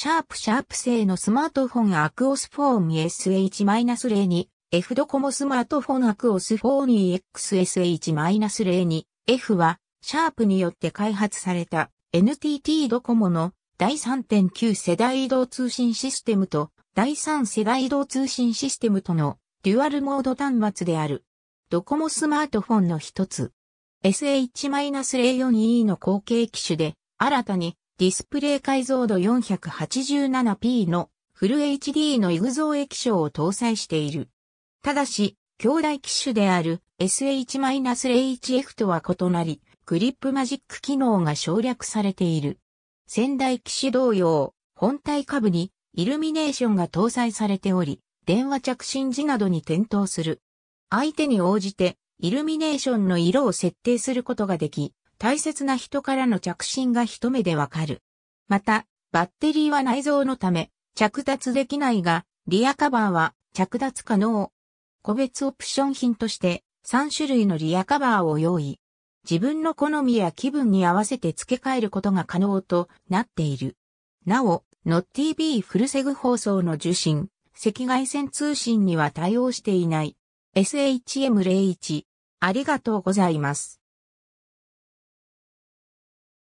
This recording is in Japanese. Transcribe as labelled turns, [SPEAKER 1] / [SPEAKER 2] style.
[SPEAKER 1] シャープシャープ製のスマートフォンアクオスフォーム SH-02 F ドコモスマートフォンアクオスフォーム EXSH-02 F はシャープによって開発された NTT ドコモの第3.9世代移動通信システムと第3世代移動通信システムとのデュアルモード端末である。ドコモスマートフォンの一つ。SH-04E の後継機種で新たにディスプレイ解像度 487p のフル HD のイグゾー液晶を搭載している。ただし、兄弟機種である SH-AHF とは異なり、グリップマジック機能が省略されている。先代機種同様、本体下部にイルミネーションが搭載されており、電話着信時などに点灯する。相手に応じてイルミネーションの色を設定することができ、大切な人からの着信が一目でわかる。また、バッテリーは内蔵のため、着脱できないが、リアカバーは着脱可能。個別オプション品として3種類のリアカバーを用意。自分の好みや気分に合わせて付け替えることが可能となっている。なお、NotTV フルセグ放送の受信、赤外線通信には対応していない。SHM01。ありがとうございます。